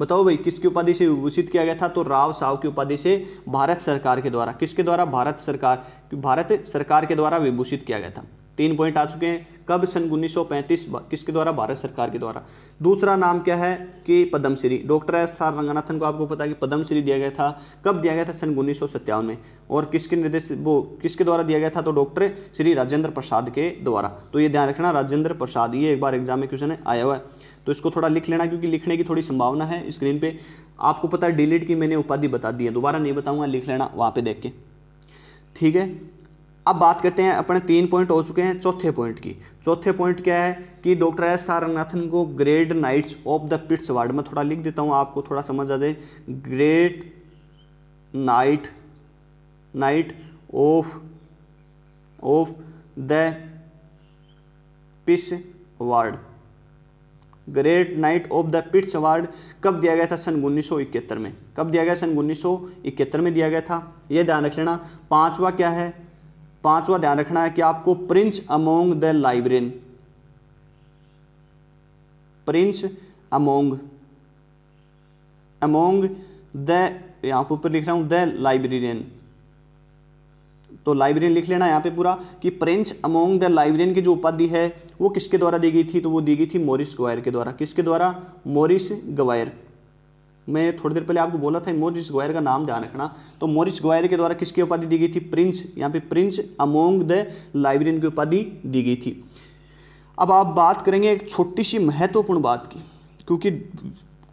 बताओ भाई किसकी उपाधि से विभूषित किया गया था तो राव साव की उपाधि से भारत सरकार के द्वारा किसके द्वारा भारत सरकार भारत सरकार के द्वारा विभूषित किया गया था तीन पॉइंट आ चुके हैं कब सन 1935 किसके द्वारा भारत सरकार के द्वारा दूसरा नाम क्या है कि Padmashri doctor S R Ranganathan को आपको पता है कि पद्मश्री दिया गया था कब दिया गया था सन उन्नीस में और किसके निर्देश वो किसके द्वारा दिया गया था तो डॉक्टर श्री राजेंद्र प्रसाद के द्वारा तो ये ध्यान रखना राजेंद्र प्रसाद ये एक बार एग्जाम में क्वेश्चन आया हुआ है तो इसको थोड़ा लिख लेना क्योंकि लिखने की थोड़ी संभावना है स्क्रीन पे आपको पता है डिलीट की मैंने उपाधि बता दी है दोबारा नहीं बताऊंगा लिख लेना वहाँ पे देख के ठीक है अब बात करते हैं अपने तीन पॉइंट हो चुके हैं चौथे पॉइंट की चौथे पॉइंट क्या है कि डॉक्टर एस सारंगनाथन को great knights of the pits award में थोड़ा लिख देता हूँ आपको थोड़ा समझ आ जाए great knight knight of of the peace award great knight of the pits award कब दिया गया था सन उन्नीस में कब दिया गया सन उन्नीस में दिया गया था यह ध्यान रख लेना पांचवा क्या है पांचवा ध्यान रखना है कि आपको prince among the librarians prince among among the यहाँ ऊपर लिख रहा हूं द लाइब्रेरियन तो लाइब्रेरियन लिख लेना यहाँ पे पूरा कि प्रिंस अमोंग द लाइब्रेरियन की जो उपाधि है वो किसके द्वारा दी गई थी तो वो दी गई थी मोरिस गवायर के द्वारा किसके द्वारा मोरिस गवायर मैं थोड़ी देर पहले आपको बोला था मोरिस गवायर का नाम ध्यान रखना तो मोरिस गवायर के द्वारा किसकी उपाधि दी गई थी प्रिंस यहाँ पे प्रिंस अमोंग द लाइब्रेरियन की उपाधि दी गई थी अब आप बात करेंगे एक छोटी सी महत्वपूर्ण बात की क्योंकि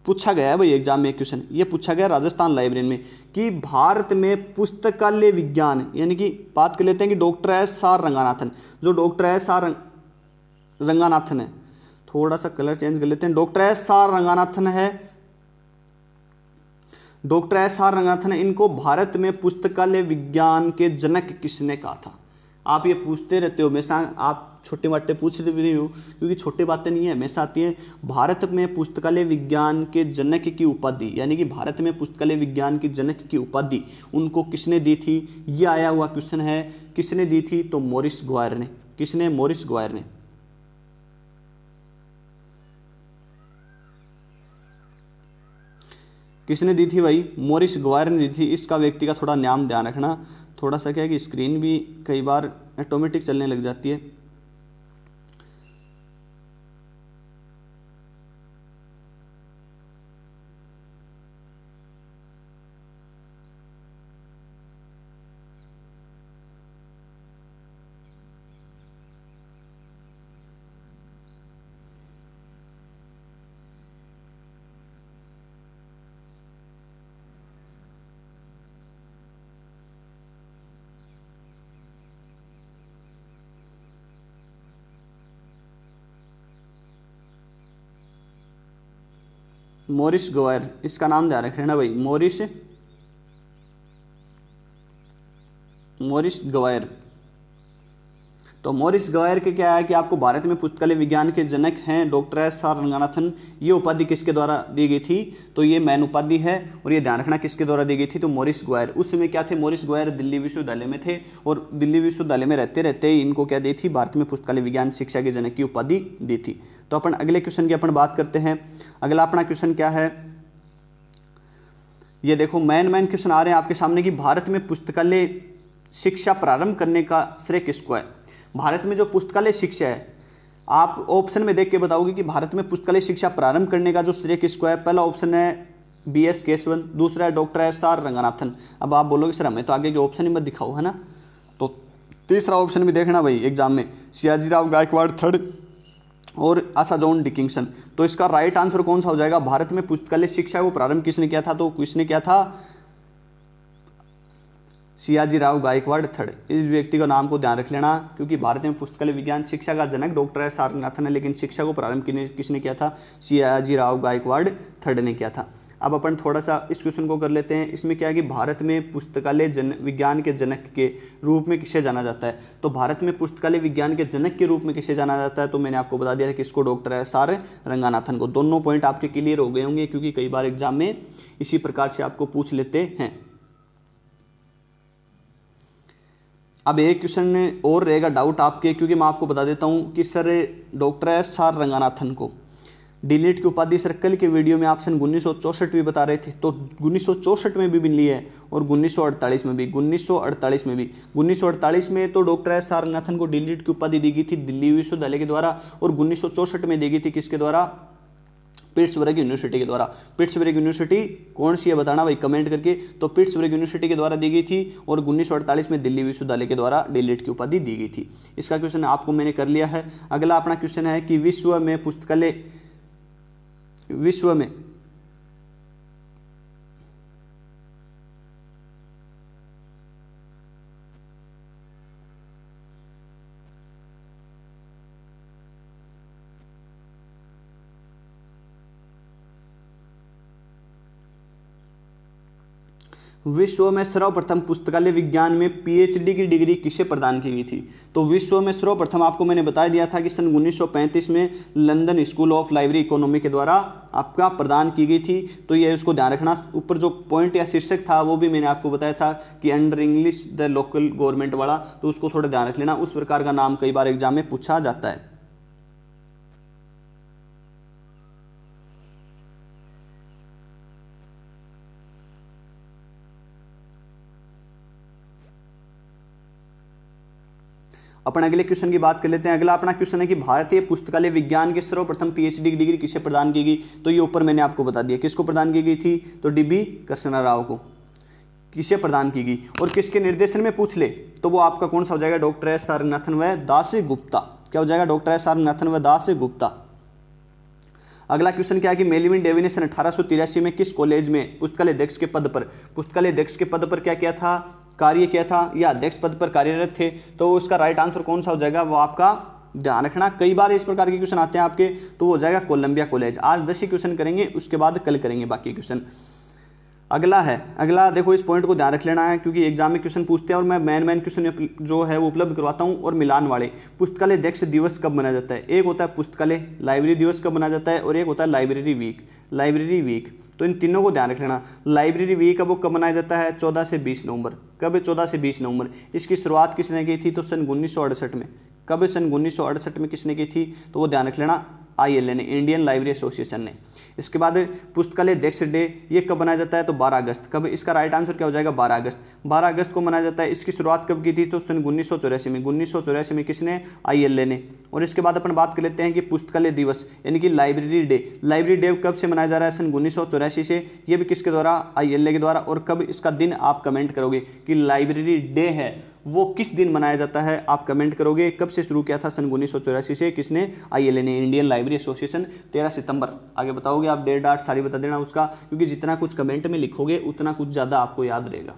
पूछा गया है भाई एग्जाम में क्वेश्चन ये पूछा गया राजस्थान लाइब्रेरी में कि भारत में पुस्तकालय विज्ञान यानी कि बात कर लेते हैं कि डॉक्टर एस आर रंगानाथन जो डॉक्टर एस आर रंग रंगानाथन है थोड़ा सा कलर चेंज कर लेते हैं डॉक्टर एस आर रंगानाथन है डॉक्टर एस आर रंगानाथन इनको भारत में पुस्तकालय विज्ञान के जनक किसने कहा था आप ये पूछते रहते हो हमेशा आप छोटे बातें पूछ रही हूँ क्योंकि छोटी बातें नहीं है हमेशा आती हैं भारत में पुस्तकालय विज्ञान के जनक की उपाधि यानी कि भारत में पुस्तकालय विज्ञान की जनक की उपाधि उनको किसने दी थी ये आया हुआ क्वेश्चन है किसने दी थी तो मोरिस ग्वायर ने किसने मोरिस ग्वायर ने किसने दी थी भाई मोरिस ग्वायर ने दी थी इसका व्यक्ति का थोड़ा नाम ध्यान रखना थोड़ा सा क्या है कि स्क्रीन भी कई बार ऑटोमेटिक चलने लग जाती है मोरिस गोयर इसका नाम ध्यान रख रहे भाई मोरिस मोरिस गोयर तो मोरिस गवायर के क्या है कि आपको भारत में पुस्तकालय विज्ञान के जनक हैं डॉक्टर एस आर रंगानाथन ये उपाधि किसके द्वारा दी गई थी तो ये मैन उपाधि है और ये ध्यान रखना किसके द्वारा दी गई थी तो मोरिस गवायर उस समय क्या थे मोरिस गवायर दिल्ली विश्वविद्यालय में थे और दिल्ली विश्वविद्यालय में रहते रहते इनको क्या दी थी भारत में पुस्तकालय विज्ञान शिक्षा के जनक की उपाधि दी थी तो अपन अगले क्वेश्चन की अपन बात करते हैं अगला अपना क्वेश्चन क्या है ये देखो मैन मैन क्वेश्चन आ रहे हैं आपके सामने कि भारत में पुस्तकालय शिक्षा प्रारंभ करने का श्रेय किसको है भारत में जो पुस्तकालय शिक्षा है आप ऑप्शन में देख के बताओगे कि भारत में पुस्तकालय शिक्षा प्रारंभ करने का जो श्रेय किसको है पहला ऑप्शन है बी एस केशवन दूसरा है डॉक्टर एस आर रंगनाथन अब आप बोलोगे सर हमें तो आगे के ऑप्शन ही मत दिखाओ है ना तो तीसरा ऑप्शन भी देखना भाई एग्जाम में सियाजीराव गायकवाड़ थर्ड और आशा जॉन डिकिंगसन तो इसका राइट आंसर कौन सा हो जाएगा भारत में पुस्तकालय शिक्षा वो प्रारंभ किसने किया था तो किसने किया था सियाजी राव गायकवाड़ थर्ड इस व्यक्ति का नाम को ध्यान रख लेना क्योंकि भारत में पुस्तकालय विज्ञान शिक्षा का जनक डॉक्टर है सारनाथन ने लेकिन शिक्षा को प्रारंभ किसने किया था सियाजी राव गायकवाड़ थर्ड ने किया था अब अपन थोड़ा सा इस क्वेश्चन को कर लेते हैं इसमें क्या है कि भारत में पुस्तकालय जन विज्ञान के जनक के रूप में किसे जाना जाता है तो भारत में पुस्तकालय विज्ञान के जनक के रूप में किसे जाना जाता है तो मैंने आपको बता दिया था किसको डॉक्टर एस आर रंगानाथन को दोनों पॉइंट आपके क्लियर हो गए होंगे क्योंकि कई बार एग्जाम में इसी प्रकार से आपको पूछ लेते हैं अब एक क्वेश्चन और रहेगा डाउट आपके क्योंकि मैं आपको बता देता हूँ कि sir doctor S R Ranganathan को डिलीट की उपाधि सर कल के वीडियो में आप सन उन्नीस भी बता रहे थे तो उन्नीस में भी मिली है और उन्नीस में भी उन्नीस में भी उन्नीस में तो डॉक्टर एस आर रंगनाथन को डिलीट की उपाधि दी गई थी दिल्ली विश्वविद्यालय के द्वारा और उन्नीस में दी गई थी किसके द्वारा पिट्सबर्ग यूनिवर्सिटी के द्वारा पिट्सबर्ग यूनिवर्सिटी कौन सी है बताना भाई कमेंट करके तो पिट्सबर्ग यूनिवर्सिटी के द्वारा दी गई थी और उन्नीस में दिल्ली विश्वविद्यालय के द्वारा डिलीट की उपाधि दी गई थी इसका क्वेश्चन आपको मैंने कर लिया है अगला अपना क्वेश्चन है कि विश्व में पुस्तकालय विश्व में विश्व में सर्वप्रथम पुस्तकालय विज्ञान में पीएचडी की डिग्री किसे प्रदान की गई थी तो विश्व में सर्वप्रथम आपको मैंने बता दिया था कि सन 1935 में London school of library economy के द्वारा आपका प्रदान की गई थी तो यह उसको ध्यान रखना ऊपर जो पॉइंट या शीर्षक था वो भी मैंने आपको बताया था कि under English the local government वाला तो उसको थोड़ा ध्यान रख लेना उस प्रकार का नाम कई बार एग्जाम में पूछा जाता है अपन अगले क्वेश्चन की बात कर लेते हैं अगला अपना क्वेश्चन है कि भारतीय पुस्तकालय विज्ञान के सर्वप्रथम पीएचडी की डिग्री किसे प्रदान की गई तो ये ऊपर मैंने आपको बता दिया किसको प्रदान की गई थी तो डीबी कृष्णा राव को किसे प्रदान की गई और किसके निर्देशन में पूछ ले तो वो आपका कौन सा हो जाएगा डॉक्टर एस आर नथन व दास गुप्ता क्या हो जाएगा डॉक्टर एस आर नथन व दास गुप्ता अगला क्वेश्चन क्या है कि मेलिविन डेवी ने सन अठारह में किस कॉलेज में पुस्तकालय अध्यक्ष के पद पर पुस्तकालय अध्यक्ष के पद पर क्या किया था कार्य किया था या अध्यक्ष पद पर कार्यरत थे तो उसका राइट आंसर कौन सा हो जाएगा वो आपका ध्यान रखना कई बार इस प्रकार के क्वेश्चन आते हैं आपके तो वो हो जाएगा कोलंबिया कॉलेज आज दस ही क्वेश्चन करेंगे उसके बाद कल करेंगे बाकी क्वेश्चन अगला है अगला देखो इस पॉइंट को ध्यान रख लेना है क्योंकि एग्जाम में क्वेश्चन पूछते हैं और मैं मैन मैन क्वेश्चन जो है वो उपलब्ध करवाता हूँ और मिलान वाले पुस्तकालय अध्यक्ष दिवस कब मनाया जाता है एक होता है पुस्तकालय लाइब्रेरी दिवस कब मनाया जाता है और एक होता है लाइब्रेरी वीक लाइब्रेरी वीक तो इन तीनों को ध्यान रख लेना लाइब्रेरी वीक अब वो कब मनाया जाता है चौदह से बीस नवंबर कब चौदह से बीस नवंबर इसकी शुरुआत किसने की थी तो सन उन्नीस में कब सन उन्नीस में किसने की थी तो वो ध्यान रख लेना आईएलए ने इंडियन लाइब्रेरी एसोसिएशन ने इसके बाद पुस्तकालय अध्यक्ष डे ये कब मनाया जाता है तो 12 अगस्त कब इसका राइट आंसर क्या हो जाएगा 12 अगस्त 12 अगस्त को मनाया जाता है इसकी शुरुआत कब की थी तो सन उन्नीस में उन्नीस में किसने आईएलए ने और इसके बाद अपन बात कर लेते हैं कि पुस्तकालय दिवस यानी कि लाइब्रेरी डे लाइब्रेरी डे कब से मनाया जा रहा है सन उन्नीस से ये भी किसके द्वारा आई के द्वारा और कब इसका दिन आप कमेंट करोगे कि लाइब्रेरी डे है वो किस दिन मनाया जाता है आप कमेंट करोगे कब से शुरू किया था सन उन्नीस से किसने आई एल ने इंडियन लाइब्रेरी एसोसिएशन तेरह सितंबर आगे बताओगे आप डेट डाट सारी बता देना उसका क्योंकि जितना कुछ कमेंट में लिखोगे उतना कुछ ज़्यादा आपको याद रहेगा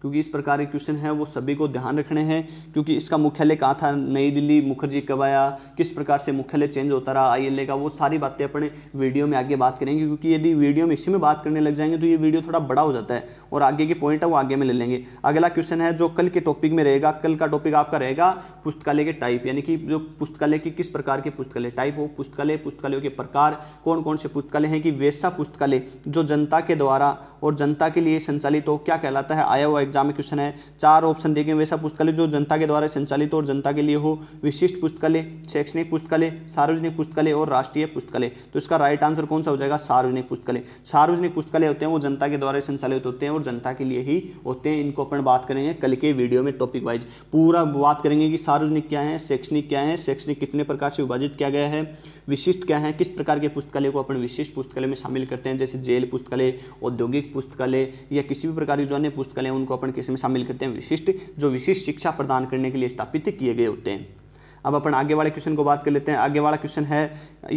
क्योंकि इस प्रकार के क्वेश्चन हैं वो सभी को ध्यान रखने हैं क्योंकि इसका मुख्यालय कहाँ था नई दिल्ली मुखर्जी कब आया किस प्रकार से मुख्यालय चेंज होता रहा आईएलए का वो सारी बातें अपने वीडियो में आगे बात करेंगे क्योंकि यदि वीडियो में इसी में बात करने लग जाएंगे तो ये वीडियो थोड़ा बड़ा हो जाता है और आगे के पॉइंट है वो आगे में ले लेंगे अगला क्वेश्चन है जो कल के टॉपिक में रहेगा कल का टॉपिक आपका रहेगा पुस्तकालय के टाइप यानी कि जो पुस्तकालय की किस प्रकार के पुस्तकालय टाइप हो पुस्तकालय पुस्तकालयों के प्रकार कौन कौन से पुस्तकालय हैं कि वैसा पुस्तकालय जो जनता के द्वारा और जनता के लिए संचालित हो क्या कहलाता है आया हुआ एग्जाम में क्वेश्चन है चार ऑप्शन देखें वैसा पुस्तकालय जो जनता के द्वारा संचालित और जनता के लिए हो विशिष्ट पुस्तकालय शैक्षणिक पुस्तकालय सार्वजनिक पुस्तकालय और राष्ट्रीय पुस्तकालय तो इसका राइट आंसर कौन सा हो जाएगा सार्वजनिक पुस्तकालय सार्वजनिक पुस्तकालय होते हैं वो जनता के द्वारा संचालित होते हैं और जनता के लिए ही होते हैं इनको अपन बात करेंगे कल के वीडियो में टॉपिक वाइज पूरा बात करेंगे कि सार्वजनिक क्या है शैक्षणिक क्या है शैक्षणिक कितने प्रकार से विभाजित किया गया है विशिष्ट क्या है किस प्रकार के पुस्तकालय को अपन विशिष्ट पुस्तकालय में शामिल करते हैं जैसे जेल पुस्तकालय औद्योगिक पुस्तकालय या किसी भी प्रकार के जो अन्य पुस्तकालय उनको अपन किस में शामिल करते हैं विशिष्ट जो विशिष्ट शिक्षा प्रदान करने के लिए स्थापित किए गए होते हैं अब अपन आगे वाले क्वेश्चन को बात कर लेते हैं आगे वाला क्वेश्चन है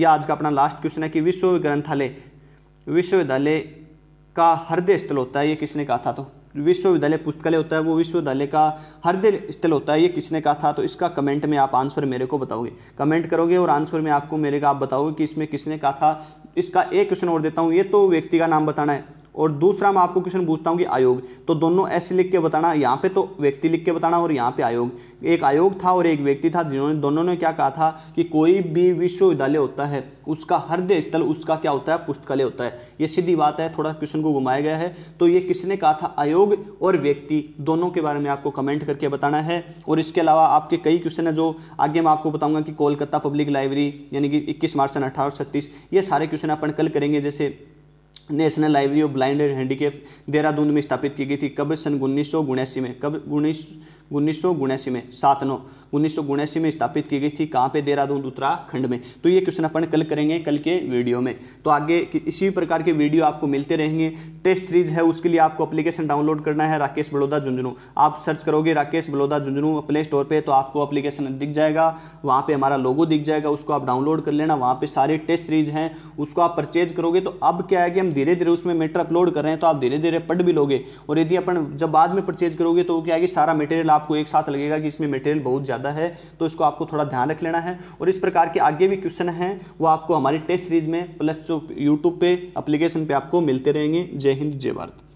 या आज का अपना लास्ट क्वेश्चन है कि विश्व ग्रंथालय विश्वविद्यालय का हृदय स्थल होता है ये किसने कहा था तो विश्वविद्यालय पुस्तकालय होता है वो विश्वविद्यालय का हृदय स्थल होता है ये किसने कहा था तो इसका कमेंट में आप आंसर मेरे को बताओगे कमेंट करोगे और आंसर में आपको मेरे का आप बताओगे कि इसमें किसने कहा था इसका एक क्वेश्चन और देता हूँ ये तो व्यक्ति का नाम बताना है और दूसरा मैं आपको क्वेश्चन पूछता हूँ कि आयोग तो दोनों ऐसे लिख के बताना यहाँ पे तो व्यक्ति लिख के बताना और यहाँ पे आयोग एक आयोग था और एक व्यक्ति था जिन्होंने दोनों ने क्या कहा था कि कोई भी विश्वविद्यालय होता है उसका हृदय स्थल उसका क्या होता है पुस्तकालय होता है ये सीधी बात है थोड़ा क्वेश्चन को घुमाया गया है तो ये किसने कहा था आयोग और व्यक्ति दोनों के बारे में आपको कमेंट करके बताना है और इसके अलावा आपके कई क्वेश्चन है जो आगे मैं आपको बताऊंगा कि कोलकाता पब्लिक लाइब्रेरी यानी कि इक्कीस मार्च सन अठारह ये सारे क्वेश्चन अपन कल करेंगे जैसे national library of blind and handicap Dehradun में स्थापित की गई थी कब सन उन्नीस में कब उन्नीस उन्नीस में सात नौ उन्नीस में स्थापित की गई थी कहाँ पे देहरादून उत्तराखंड में तो ये क्वेश्चन अपन कल करेंगे कल के वीडियो में तो आगे इसी प्रकार के वीडियो आपको मिलते रहेंगे टेस्ट सीरीज है उसके लिए आपको अपलीकेशन डाउनलोड करना है राकेश बड़ौदा झुंझुनू आप सर्च करोगे राकेश बड़ौदा झुंझुनू प्ले स्टोर पर तो आपको अपलीकेशन दिख जाएगा वहाँ पर हमारा लोगो दिख जाएगा उसको आप डाउनलोड कर लेना वहाँ पर सारे टेस्ट सीरीज हैं उसको आप परचेज करोगे तो अब क्या है कि हम धीरे धीरे उसमें मेटर अपलोड कर रहे हैं तो आप धीरे धीरे पढ़ भी लोगे और यदि अपन जब बाद में परचेज करोगे तो क्या है कि सारा मेटेरियल आप आपको एक साथ लगेगा कि इसमें मटेरियल बहुत ज़्यादा है तो इसको आपको थोड़ा ध्यान रख लेना है और इस प्रकार के आगे भी क्वेश्चन हैं वो आपको हमारी टेस्ट सीरीज में प्लस जो यूट्यूब पे अप्लीकेशन पर आपको मिलते रहेंगे जय हिंद जय भारत